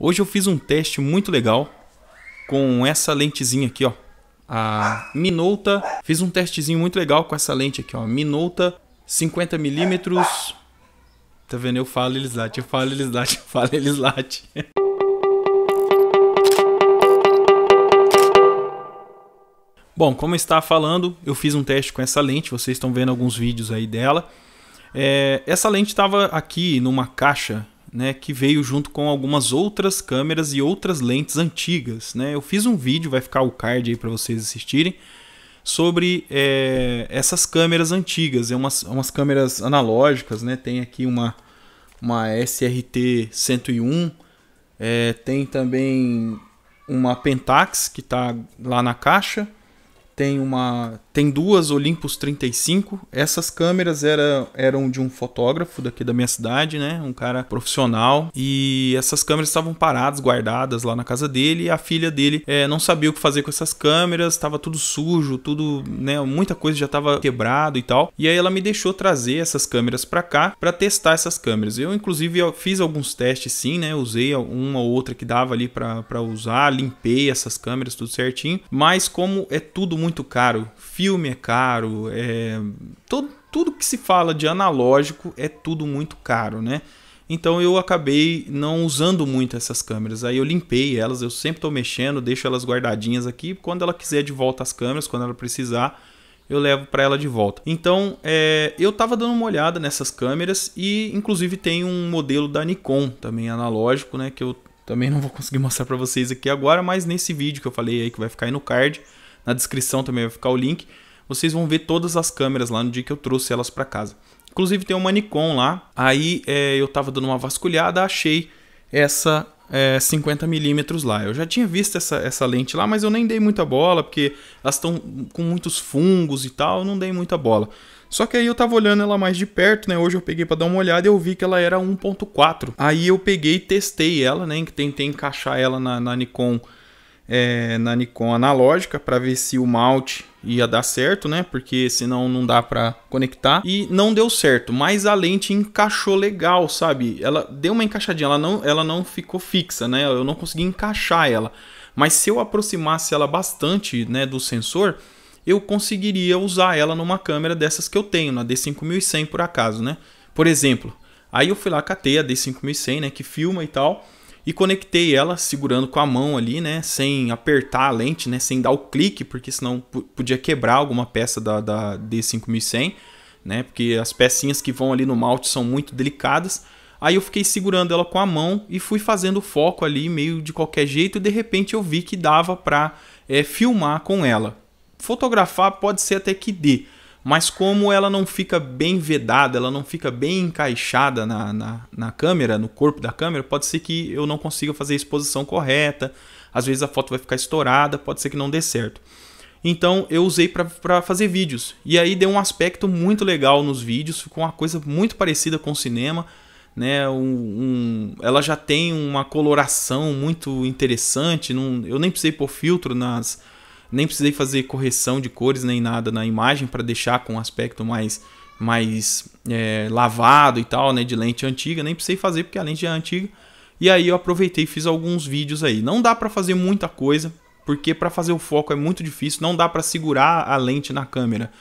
Hoje eu fiz um teste muito legal com essa lentezinha aqui, ó. A Minolta, fiz um testezinho muito legal com essa lente aqui, ó. Minolta 50mm. Tá vendo? Eu falo, eles latem, eu falo, eles latem, eu falo, eles latem. Bom, como eu estava falando, eu fiz um teste com essa lente, vocês estão vendo alguns vídeos aí dela. É, essa lente estava aqui numa caixa né, que veio junto com algumas outras câmeras e outras lentes antigas. Né? Eu fiz um vídeo, vai ficar o card aí para vocês assistirem, sobre é, essas câmeras antigas. É umas, umas câmeras analógicas, né? tem aqui uma, uma SRT 101, é, tem também uma Pentax que está lá na caixa, tem uma tem duas Olympus 35. Essas câmeras era, eram de um fotógrafo daqui da minha cidade, né? Um cara profissional. E essas câmeras estavam paradas, guardadas lá na casa dele. E a filha dele é, não sabia o que fazer com essas câmeras, estava tudo sujo, tudo, né? Muita coisa já estava quebrado e tal. E aí ela me deixou trazer essas câmeras para cá para testar essas câmeras. Eu, inclusive, fiz alguns testes sim, né? Usei uma ou outra que dava ali para usar, limpei essas câmeras, tudo certinho. Mas como é tudo muito caro, fio filme é caro, é, todo, tudo que se fala de analógico é tudo muito caro, né? Então eu acabei não usando muito essas câmeras. Aí eu limpei elas, eu sempre estou mexendo, deixo elas guardadinhas aqui. Quando ela quiser de volta as câmeras, quando ela precisar, eu levo para ela de volta. Então é, eu estava dando uma olhada nessas câmeras e inclusive tem um modelo da Nikon também analógico, né? Que eu também não vou conseguir mostrar para vocês aqui agora, mas nesse vídeo que eu falei aí que vai ficar aí no card na descrição também vai ficar o link. Vocês vão ver todas as câmeras lá no dia que eu trouxe elas para casa. Inclusive tem uma Nikon lá. Aí é, eu tava dando uma vasculhada, achei essa é, 50mm lá. Eu já tinha visto essa, essa lente lá, mas eu nem dei muita bola, porque elas estão com muitos fungos e tal, não dei muita bola. Só que aí eu tava olhando ela mais de perto, né? Hoje eu peguei para dar uma olhada e eu vi que ela era 1.4. Aí eu peguei e testei ela, né? Tentei encaixar ela na, na Nikon é, na Nikon analógica para ver se o mount ia dar certo, né? Porque senão não dá para conectar e não deu certo, mas a lente encaixou legal, sabe? Ela deu uma encaixadinha, ela não, ela não ficou fixa, né? Eu não consegui encaixar ela. Mas se eu aproximasse ela bastante, né, do sensor, eu conseguiria usar ela numa câmera dessas que eu tenho, na D5100 por acaso, né? Por exemplo, aí eu fui lá catei a D5100, né, que filma e tal e conectei ela segurando com a mão ali, né, sem apertar a lente, né, sem dar o clique, porque senão podia quebrar alguma peça da, da D5100, né, porque as pecinhas que vão ali no malte são muito delicadas. Aí eu fiquei segurando ela com a mão e fui fazendo foco ali meio de qualquer jeito e de repente eu vi que dava para é, filmar com ela. Fotografar pode ser até que dê, mas como ela não fica bem vedada, ela não fica bem encaixada na, na, na câmera, no corpo da câmera, pode ser que eu não consiga fazer a exposição correta. Às vezes a foto vai ficar estourada, pode ser que não dê certo. Então eu usei para fazer vídeos. E aí deu um aspecto muito legal nos vídeos, ficou uma coisa muito parecida com o cinema. Né, um, um, ela já tem uma coloração muito interessante. Não, eu nem precisei pôr filtro nas, nem precisei fazer correção de cores nem nada na imagem para deixar com um aspecto mais mais é, lavado e tal, né, de lente antiga, nem precisei fazer porque a lente é antiga. E aí eu aproveitei e fiz alguns vídeos aí. Não dá para fazer muita coisa, porque para fazer o foco é muito difícil, não dá para segurar a lente na câmera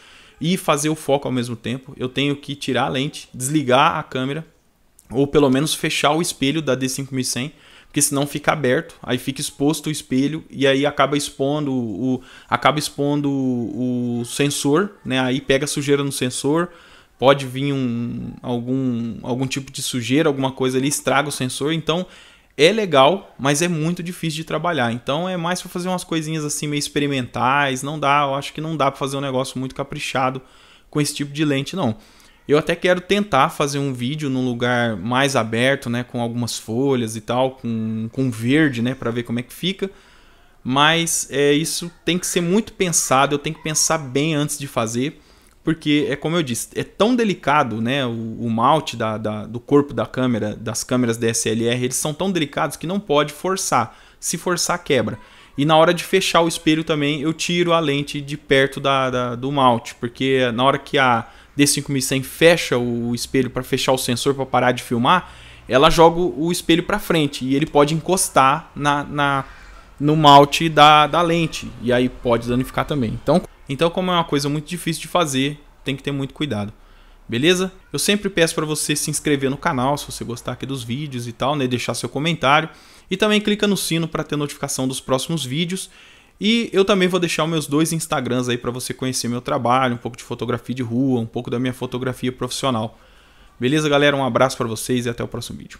e fazer o foco ao mesmo tempo. Eu tenho que tirar a lente, desligar a câmera ou pelo menos fechar o espelho da D5100 porque senão fica aberto, aí fica exposto o espelho e aí acaba expondo o acaba expondo o, sensor, né? Aí pega sujeira no sensor, pode vir um, algum algum tipo de sujeira, alguma coisa ali estraga o sensor, então é legal, mas é muito difícil de trabalhar. Então é mais para fazer umas coisinhas assim meio experimentais, não dá, eu acho que não dá para fazer um negócio muito caprichado com esse tipo de lente não. Eu até quero tentar fazer um vídeo num lugar mais aberto, né, com algumas folhas e tal, com, com verde, né, para ver como é que fica. Mas é, isso tem que ser muito pensado, eu tenho que pensar bem antes de fazer, porque é como eu disse, é tão delicado, né, o, o malte da, da, do corpo da câmera, das câmeras DSLR, eles são tão delicados que não pode forçar. Se forçar, quebra. E na hora de fechar o espelho também, eu tiro a lente de perto da, da do malte, porque na hora que a D5100 fecha o espelho para fechar o sensor para parar de filmar, ela joga o espelho para frente e ele pode encostar na, na no malte da, da lente e aí pode danificar também. Então, então como é uma coisa muito difícil de fazer, tem que ter muito cuidado. Beleza? Eu sempre peço para você se inscrever no canal se você gostar aqui dos vídeos e tal, né? Deixar seu comentário e também clica no sino para ter notificação dos próximos vídeos. E eu também vou deixar os meus dois Instagrams aí para você conhecer meu trabalho, um pouco de fotografia de rua, um pouco da minha fotografia profissional. Beleza, galera? Um abraço para vocês e até o próximo vídeo.